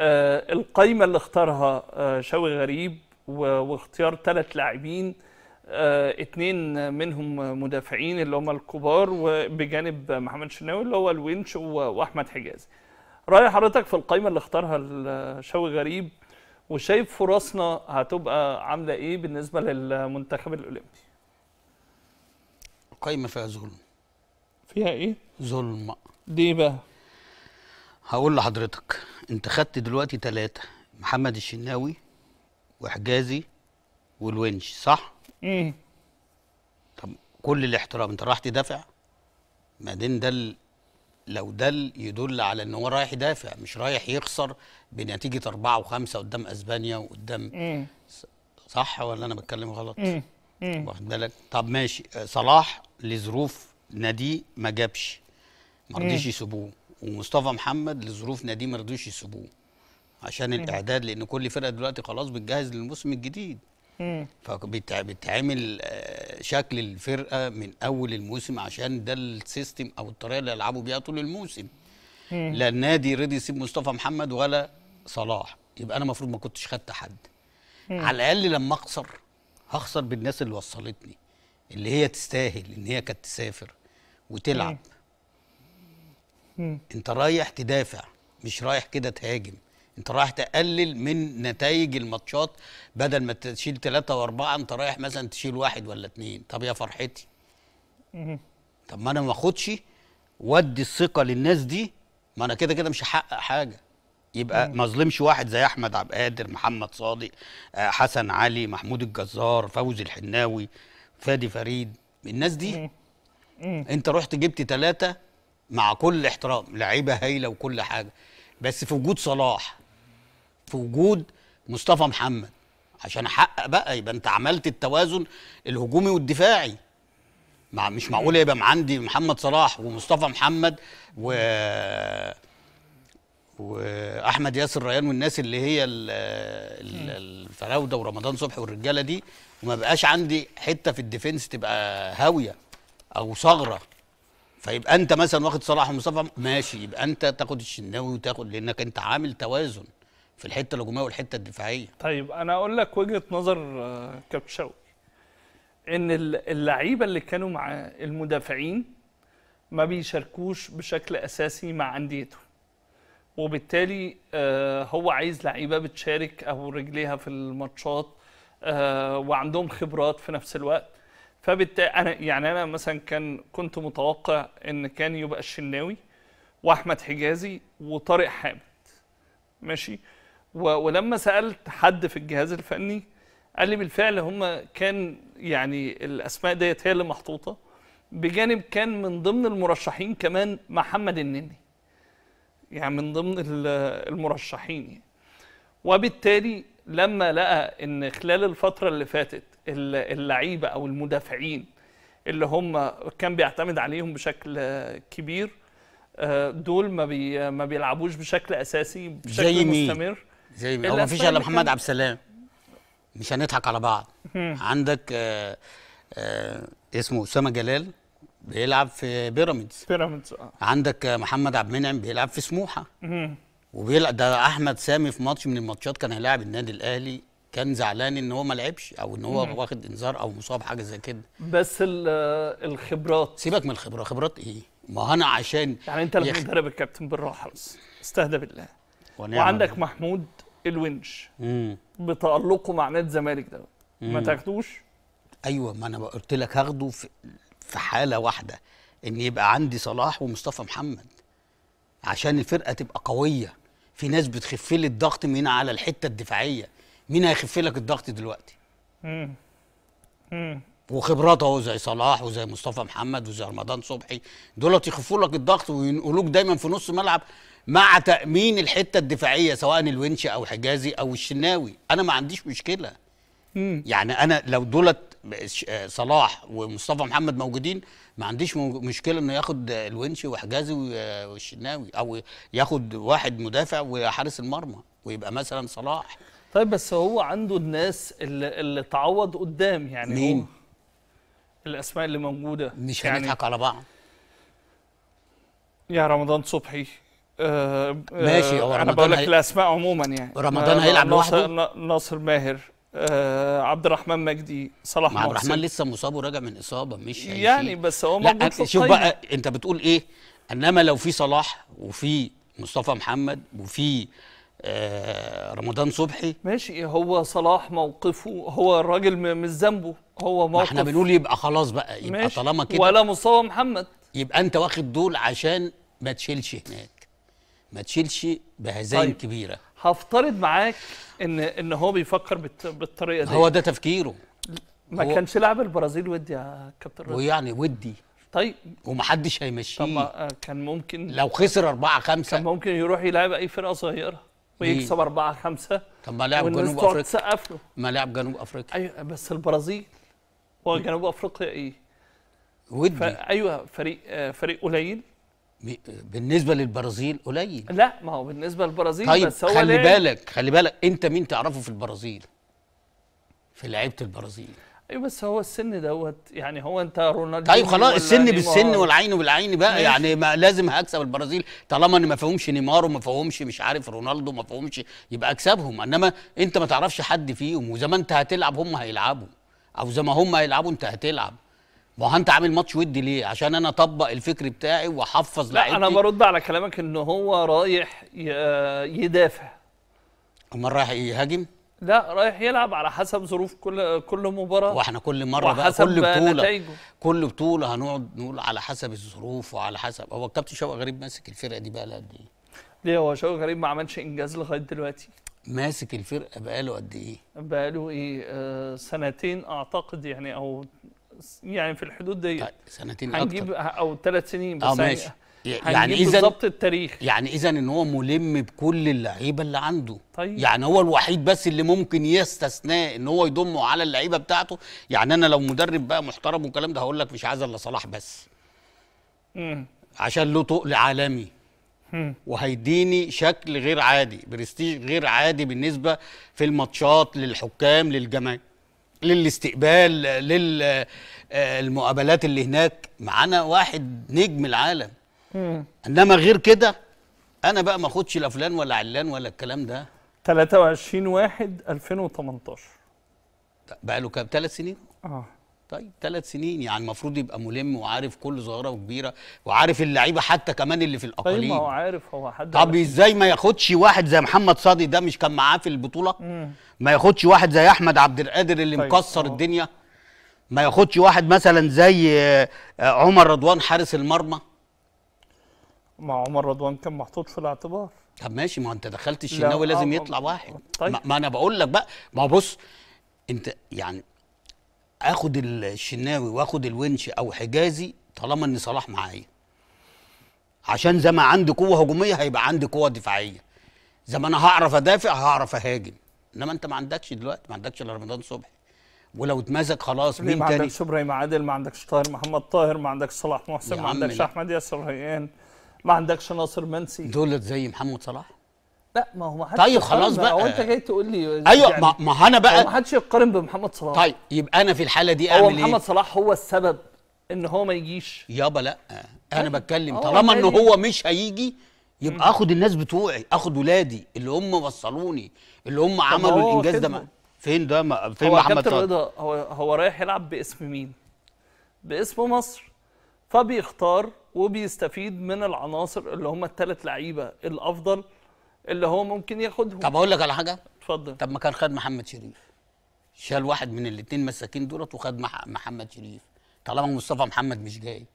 آه، القايمه اللي اختارها آه، شوقي غريب واختيار ثلاث لاعبين اثنين آه، منهم مدافعين اللي هم الكبار وبجانب محمد شناوي اللي هو الونش واحمد حجازي راي حضرتك في القايمه اللي اختارها شوقي غريب وشايف فرصنا هتبقى عامله ايه بالنسبه للمنتخب الاولمبي القايمه فيها ظلم فيها ايه ظلم دي بقى هقول لحضرتك انت خدت دلوقتي ثلاثة محمد الشناوي وحجازي والونش صح؟ امم طب كل الاحترام انت رايح تدافع؟ بعدين ده دل... لو ده يدل على ان هو رايح يدافع مش رايح يخسر بنتيجه أربعة وخمسة قدام اسبانيا وقدام إيه؟ صح ولا انا بتكلم غلط؟ ايه، ايه. واخد بالك؟ طب ماشي صلاح لظروف نادي ما جابش ما رضيش يسيبوه ومصطفى محمد لظروف نادي ما رضوش يسيبوه عشان الاعداد لان كل فرقه دلوقتي خلاص بتجهز للموسم الجديد فبيتعمل آه، شكل الفرقه من اول الموسم عشان ده السيستم او الطريقه اللي يلعبوا بيها طول الموسم لا النادي رضي يسيب مصطفى محمد ولا صلاح يبقى انا المفروض ما كنتش خدت حد على الاقل لما اخسر هخسر بالناس اللي وصلتني اللي هي تستاهل ان هي كانت تسافر وتلعب مم. انت رايح تدافع مش رايح كده تهاجم انت رايح تقلل من نتائج الماتشات بدل ما تشيل ثلاثة واربعة انت رايح مثلا تشيل واحد ولا اتنين طب يا فرحتي مم. طب ما انا ما اخدش وادي الثقة للناس دي ما انا كده كده مش هحقق حاجة يبقى ما اظلمش واحد زي احمد عبد القادر محمد صادق آه، حسن علي محمود الجزار فوزي الحناوي فادي فريد الناس دي انت رحت جبت ثلاثة مع كل احترام لعيبه هايله وكل حاجه بس في وجود صلاح في وجود مصطفى محمد عشان احقق بقى يبقى انت عملت التوازن الهجومي والدفاعي مع مش معقول يبقى عندي محمد صلاح ومصطفى محمد و واحمد ياسر ريان والناس اللي هي الفراوده ورمضان صبحي والرجاله دي وما بقاش عندي حته في الديفنس تبقى هاويه او ثغره فيبقى انت مثلا واخد صلاح ومصطفى ماشي يبقى انت تاخد الشناوي وتاخد لانك انت عامل توازن في الحته الهجوميه والحته الدفاعيه طيب انا اقول لك وجهه نظر آه، كابتن شوقي ان اللعيبه اللي كانوا مع المدافعين ما بيشاركوش بشكل اساسي مع انديته وبالتالي آه، هو عايز لعيبه بتشارك او رجليها في الماتشات آه، وعندهم خبرات في نفس الوقت فبالتالي انا يعني انا مثلا كان كنت متوقع ان كان يبقى الشناوي واحمد حجازي وطارق حامد ماشي ولما سالت حد في الجهاز الفني قال لي بالفعل هم كان يعني الاسماء ديت هي اللي محطوطه بجانب كان من ضمن المرشحين كمان محمد النني يعني من ضمن المرشحين يعني. وبالتالي لما لقى ان خلال الفتره اللي فاتت اللعيبه او المدافعين اللي هم كان بيعتمد عليهم بشكل كبير آه، دول ما بي ما بيلعبوش بشكل اساسي بشكل زي مستمر زي مين هو ما فيش الا محمد عبد السلام مش هنضحك على بعض عندك آآ آه، آآ آه، اسمه اسامه جلال بيلعب في بيراميدز بيراميدز اه عندك محمد عبد المنعم بيلعب في سموحه وبيلعب ده احمد سامي في ماتش من الماتشات كان هيلاعب النادي الاهلي كان زعلان ان هو ما لعبش او ان هو مم. واخد انذار او مصاب حاجه زي كده بس الخبرات سيبك من الخبره خبرات ايه ما انا عشان يعني انت لما تدرب يخ... الكابتن بالراحه بس استهدى بالله وعندك محمود الونش مم. بتالقه مع نادي الزمالك ده ما تاخدوش ايوه ما انا قلت لك هاخده في, في حاله واحده ان يبقى عندي صلاح ومصطفى محمد عشان الفرقه تبقى قويه في ناس بتخف لي الضغط من على الحته الدفاعيه مين هيخف لك الضغط دلوقتي امم امم وخبرات اهو زي صلاح وزي مصطفى محمد وزي رمضان صبحي دولت يخفوا لك الضغط وينقلوك دايما في نص ملعب مع تامين الحته الدفاعيه سواء الونش او حجازي او الشناوي انا ما عنديش مشكله مم. يعني انا لو دولت صلاح ومصطفى محمد موجودين ما عنديش مشكله انه ياخد الونش وحجازي والشناوي او ياخد واحد مدافع وحارس المرمى ويبقى مثلا صلاح طيب بس هو عنده الناس اللي, اللي تعوض قدام يعني مين؟ الاسماء اللي موجوده مش يعني هنضحك على بعض يا رمضان صبحي آه, آه، ماشي هو انا بقول لك هي... الاسماء عموما يعني رمضان آه، هيلعب لوحده ناصر ماهر آه عبد الرحمن مجدي صلاح عبد الرحمن لسه مصاب وراجع من اصابه مش هيشي. يعني بس هو موجود في شوف بقى انت بتقول ايه انما لو في صلاح وفي مصطفى محمد وفي آه، رمضان صبحي ماشي هو صلاح موقفه هو الراجل مش ذنبه هو موقف احنا بنقول يبقى خلاص بقى يبقى ماشي. طالما كده ولا مصطفى محمد يبقى انت واخد دول عشان ما تشيلش هناك ما تشيلش بهزايم طيب. كبيره هفترض معاك ان ان هو بيفكر بالت... بالطريقه دي هو ده تفكيره ما هو... كانش لاعب البرازيل ودي يا كابتن رضا ويعني ودي طيب ومحدش هيمشيه طب آه، كان ممكن لو خسر 4 5 كان ممكن يروح يلعب اي فرقه صغيره ويكسب 4 إيه. 5 طب ما لعب جنوب افريقيا تسقف له ما لعب جنوب افريقيا ايوه بس البرازيل هو إيه. جنوب افريقيا ايه؟ ودي ف... ايوه فريق آه، فريق قليل بالنسبه للبرازيل قليل لا ما هو بالنسبه للبرازيل طيب بس هو خلي بالك خلي بالك انت مين تعرفه في البرازيل في لعيبه البرازيل ايوه بس هو السن دوت يعني هو انت رونالدو طيب خلاص السن بالسن والعين بالعين بقى ماشي. يعني ما لازم هكسب البرازيل طالما ان ما فيهمش نيمار وما فيهمش مش عارف رونالدو ما فيهمش يبقى اكسبهم انما انت ما تعرفش حد فيهم وزي ما انت هتلعب هم هيلعبوا او زي ما هم هيلعبوا انت هتلعب ما هو انت عامل ماتش ودي ليه؟ عشان انا اطبق الفكر بتاعي واحفظ لعيبتي لا انا برد على كلامك ان هو رايح يدافع امال رايح إيه، يهاجم؟ لا رايح يلعب على حسب ظروف كل كل مباراه واحنا كل مره بقى كل بطوله نتائجه. كل بطوله هنقعد نقول على حسب الظروف وعلى حسب هو الكابتن شوقي غريب ماسك الفرقه دي بقى لها قد ايه؟ ليه هو شوقي غريب ما عملش انجاز لغايه دلوقتي ماسك الفرقه بقى له قد ايه؟ بقى له ايه آه سنتين اعتقد يعني او يعني في الحدود دي طيب، سنتين اكتر هنجيب او ثلاث سنين بس اه يعني ماشي يعني اذا بالظبط التاريخ يعني اذا ان هو ملم بكل اللعيبه اللي عنده طيب. يعني هو الوحيد بس اللي ممكن يستثناه ان هو يضمه على اللعيبه بتاعته يعني انا لو مدرب بقى محترم والكلام ده هقول لك مش عايز الا صلاح بس مم. عشان له تقل عالمي وهيديني شكل غير عادي برستيج غير عادي بالنسبه في الماتشات للحكام للجماهير للاستقبال للمقابلات آه، اللي هناك معانا واحد نجم العالم انما غير كده انا بقى ما اخدش لا فلان ولا علان ولا الكلام ده 23 واحد 2018 بقى له كام ثلاث سنين اه طيب ثلاث سنين يعني المفروض يبقى ملم وعارف كل صغيره وكبيره وعارف اللعيبه حتى كمان اللي في طيب، الاقاليم طيب ما هو عارف هو حد طب ازاي ما ياخدش واحد زي محمد صادق ده مش كان معاه في البطوله مم. ما ياخدش واحد زي احمد عبد القادر اللي طيب. مكسر أوه. الدنيا ما ياخدش واحد مثلا زي آه، عمر رضوان حارس المرمى مع عمر رضوان كان محطوط في الاعتبار طب ماشي ما انت دخلت الشناوي لا. لازم آه، يطلع آه، واحد طيب. ما, ما انا بقول لك بقى ما بص انت يعني اخد الشناوي واخد الونش او حجازي طالما ان صلاح معايا عشان زي ما عندي قوه هجوميه هيبقى عندي قوه دفاعيه زي ما انا هعرف ادافع هعرف اهاجم انما انت ما عندكش دلوقتي ما عندكش الا رمضان صبحي ولو اتمزج خلاص مين تاني ما عندكش ابراهيم عادل ما عندكش طاهر محمد طاهر ما عندكش صلاح محسن ما عندكش احمد ياسر ريان ما عندكش ناصر منسي دولت زي محمد صلاح لا ما هو ما حدش طيب خلاص بقى هو انت جاي تقول لي ايوه يعني ما انا بقى ما حدش يقارن بمحمد صلاح طيب يبقى انا في الحاله دي اعمل ايه؟ هو محمد صلاح هو السبب ان هو ما يجيش يابا لا أه، انا أه، بتكلم طالما ان هو مش هيجي يبقى مم. اخد الناس بتوعي اخد ولادي اللي هم وصلوني اللي هم عملوا الانجاز ده فين ده فين محمد رضا هو هو رايح يلعب باسم مين؟ باسم مصر فبيختار وبيستفيد من العناصر اللي هم الثلاث لعيبه الافضل اللي هو ممكن ياخدهم طب اقول لك على حاجه اتفضل طب ما كان خد محمد شريف شال واحد من الاثنين مساكين دولت وخد محمد شريف طالما مصطفى محمد مش جاي